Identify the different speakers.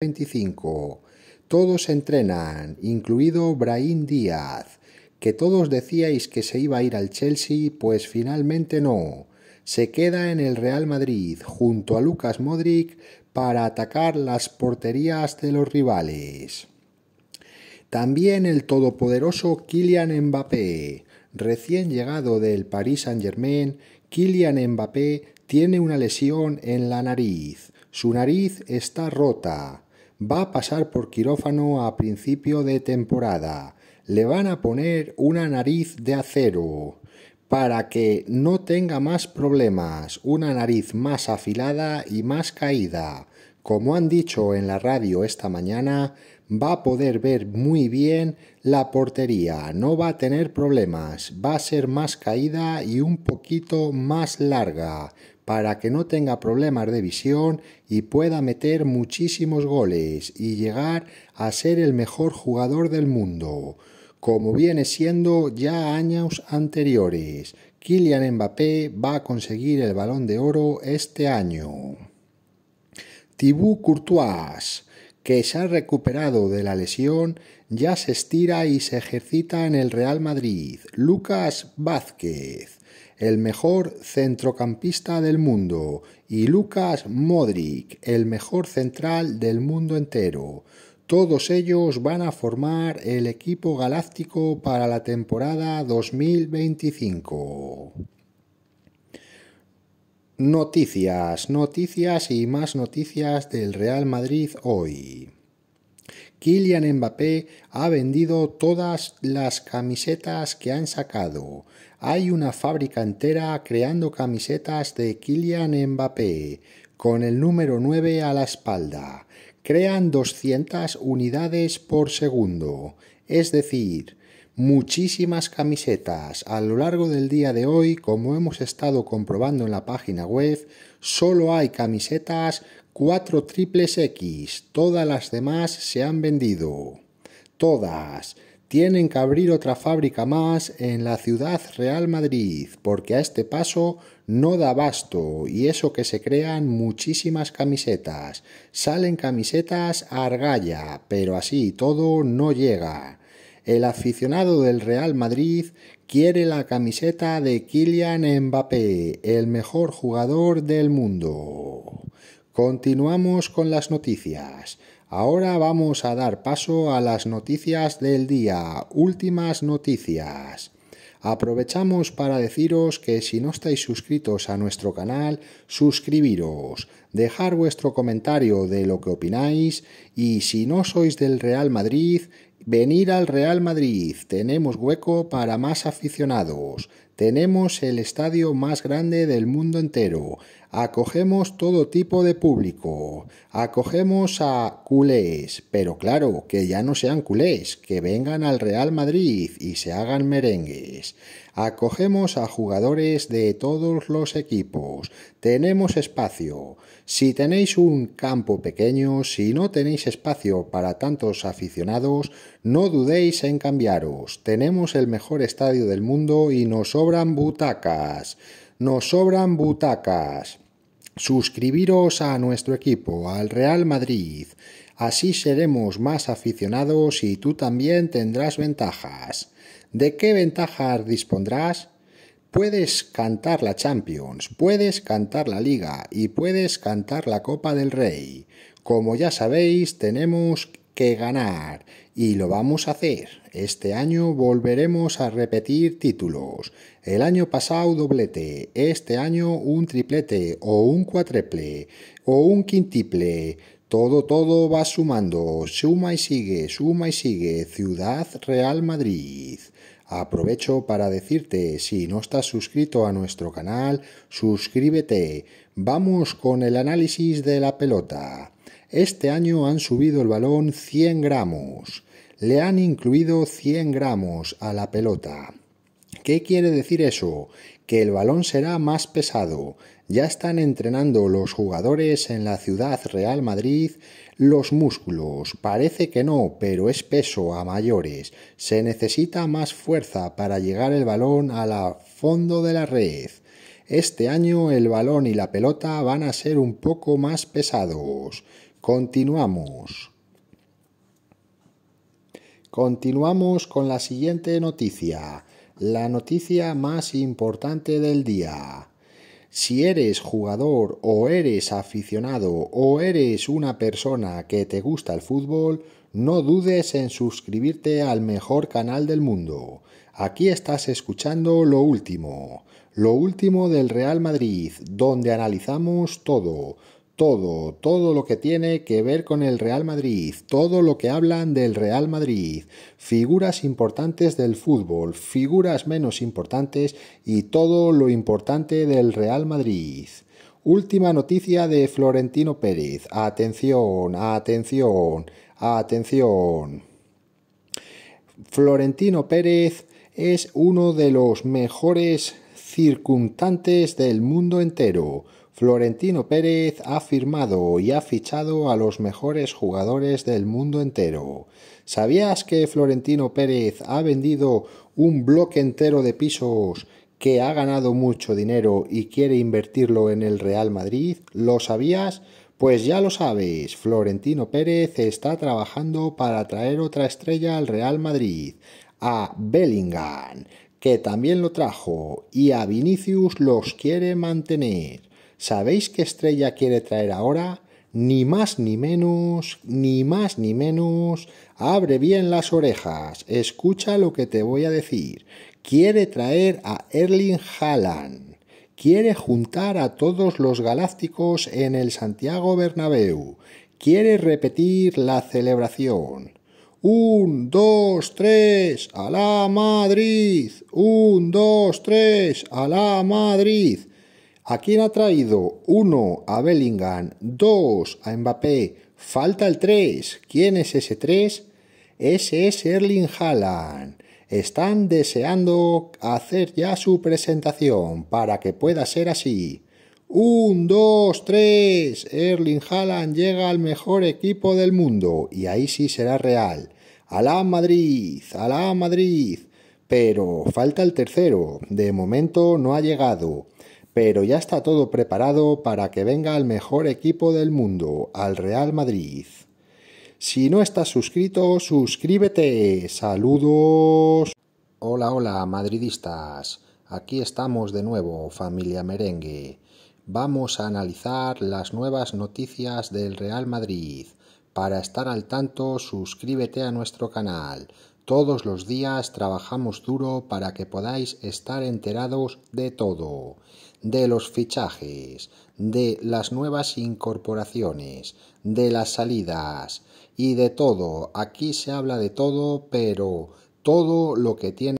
Speaker 1: 25. Todos entrenan, incluido Brahim Díaz, que todos decíais que se iba a ir al Chelsea, pues finalmente no. Se queda en el Real Madrid junto a Lucas Modric para atacar las porterías de los rivales. También el todopoderoso Kylian Mbappé. Recién llegado del Paris Saint-Germain, Kylian Mbappé tiene una lesión en la nariz. Su nariz está rota va a pasar por quirófano a principio de temporada. Le van a poner una nariz de acero para que no tenga más problemas, una nariz más afilada y más caída. Como han dicho en la radio esta mañana, va a poder ver muy bien la portería, no va a tener problemas, va a ser más caída y un poquito más larga, para que no tenga problemas de visión y pueda meter muchísimos goles y llegar a ser el mejor jugador del mundo, como viene siendo ya años anteriores. Kylian Mbappé va a conseguir el balón de oro este año. Thibaut Courtois, que se ha recuperado de la lesión, ya se estira y se ejercita en el Real Madrid. Lucas Vázquez el mejor centrocampista del mundo, y Lucas Modric, el mejor central del mundo entero. Todos ellos van a formar el equipo galáctico para la temporada 2025. Noticias, noticias y más noticias del Real Madrid hoy. Kylian Mbappé ha vendido todas las camisetas que han sacado. Hay una fábrica entera creando camisetas de Kylian Mbappé, con el número 9 a la espalda. Crean 200 unidades por segundo, es decir, muchísimas camisetas. A lo largo del día de hoy, como hemos estado comprobando en la página web, solo hay camisetas cuatro triples X, todas las demás se han vendido. Todas. Tienen que abrir otra fábrica más en la ciudad Real Madrid, porque a este paso no da basto y eso que se crean muchísimas camisetas. Salen camisetas a Argalla, pero así todo no llega. El aficionado del Real Madrid quiere la camiseta de Kylian Mbappé, el mejor jugador del mundo. Continuamos con las noticias. Ahora vamos a dar paso a las noticias del día, últimas noticias. Aprovechamos para deciros que si no estáis suscritos a nuestro canal, suscribiros, dejar vuestro comentario de lo que opináis y si no sois del Real Madrid, venir al Real Madrid, tenemos hueco para más aficionados. Tenemos el estadio más grande del mundo entero. Acogemos todo tipo de público. Acogemos a culés, pero claro, que ya no sean culés, que vengan al Real Madrid y se hagan merengues. Acogemos a jugadores de todos los equipos. Tenemos espacio. Si tenéis un campo pequeño, si no tenéis espacio para tantos aficionados, no dudéis en cambiaros. Tenemos el mejor estadio del mundo y nos sobran butacas, nos sobran butacas. Suscribiros a nuestro equipo, al Real Madrid. Así seremos más aficionados y tú también tendrás ventajas. ¿De qué ventajas dispondrás? Puedes cantar la Champions, puedes cantar la Liga y puedes cantar la Copa del Rey. Como ya sabéis, tenemos que ganar y lo vamos a hacer. Este año volveremos a repetir títulos. El año pasado doblete, este año un triplete o un cuatreple o un quintiple. Todo, todo va sumando, suma y sigue, suma y sigue, Ciudad Real Madrid. Aprovecho para decirte, si no estás suscrito a nuestro canal, suscríbete. Vamos con el análisis de la pelota. Este año han subido el balón 100 gramos le han incluido 100 gramos a la pelota. ¿Qué quiere decir eso? Que el balón será más pesado. Ya están entrenando los jugadores en la ciudad Real Madrid los músculos. Parece que no, pero es peso a mayores. Se necesita más fuerza para llegar el balón a la fondo de la red. Este año el balón y la pelota van a ser un poco más pesados. Continuamos. Continuamos con la siguiente noticia, la noticia más importante del día. Si eres jugador o eres aficionado o eres una persona que te gusta el fútbol, no dudes en suscribirte al mejor canal del mundo. Aquí estás escuchando lo último, lo último del Real Madrid, donde analizamos todo, todo, todo lo que tiene que ver con el Real Madrid, todo lo que hablan del Real Madrid, figuras importantes del fútbol, figuras menos importantes y todo lo importante del Real Madrid. Última noticia de Florentino Pérez. Atención, atención, atención. Florentino Pérez es uno de los mejores circunstantes del mundo entero Florentino Pérez ha firmado y ha fichado a los mejores jugadores del mundo entero. ¿Sabías que Florentino Pérez ha vendido un bloque entero de pisos que ha ganado mucho dinero y quiere invertirlo en el Real Madrid? ¿Lo sabías? Pues ya lo sabes, Florentino Pérez está trabajando para traer otra estrella al Real Madrid, a Bellingham, que también lo trajo, y a Vinicius los quiere mantener. ¿Sabéis qué estrella quiere traer ahora? Ni más ni menos, ni más ni menos. Abre bien las orejas, escucha lo que te voy a decir. Quiere traer a Erling Haaland. Quiere juntar a todos los galácticos en el Santiago Bernabéu. Quiere repetir la celebración. Un, dos, tres, a la Madrid. Un, dos, tres, a la Madrid. ¿A quién ha traído? 1 a Bellingham, 2 a Mbappé, falta el 3. ¿Quién es ese 3? Ese es Erling Haaland. Están deseando hacer ya su presentación para que pueda ser así. 1, 2, 3. Erling Haaland llega al mejor equipo del mundo y ahí sí será real. Alá Madrid, la Madrid. Pero falta el tercero. De momento no ha llegado pero ya está todo preparado para que venga el mejor equipo del mundo, al Real Madrid. Si no estás suscrito, suscríbete. Saludos. Hola, hola, madridistas. Aquí estamos de nuevo, familia merengue. Vamos a analizar las nuevas noticias del Real Madrid. Para estar al tanto, suscríbete a nuestro canal. Todos los días trabajamos duro para que podáis estar enterados de todo, de los fichajes, de las nuevas incorporaciones, de las salidas y de todo. Aquí se habla de todo, pero todo lo que tiene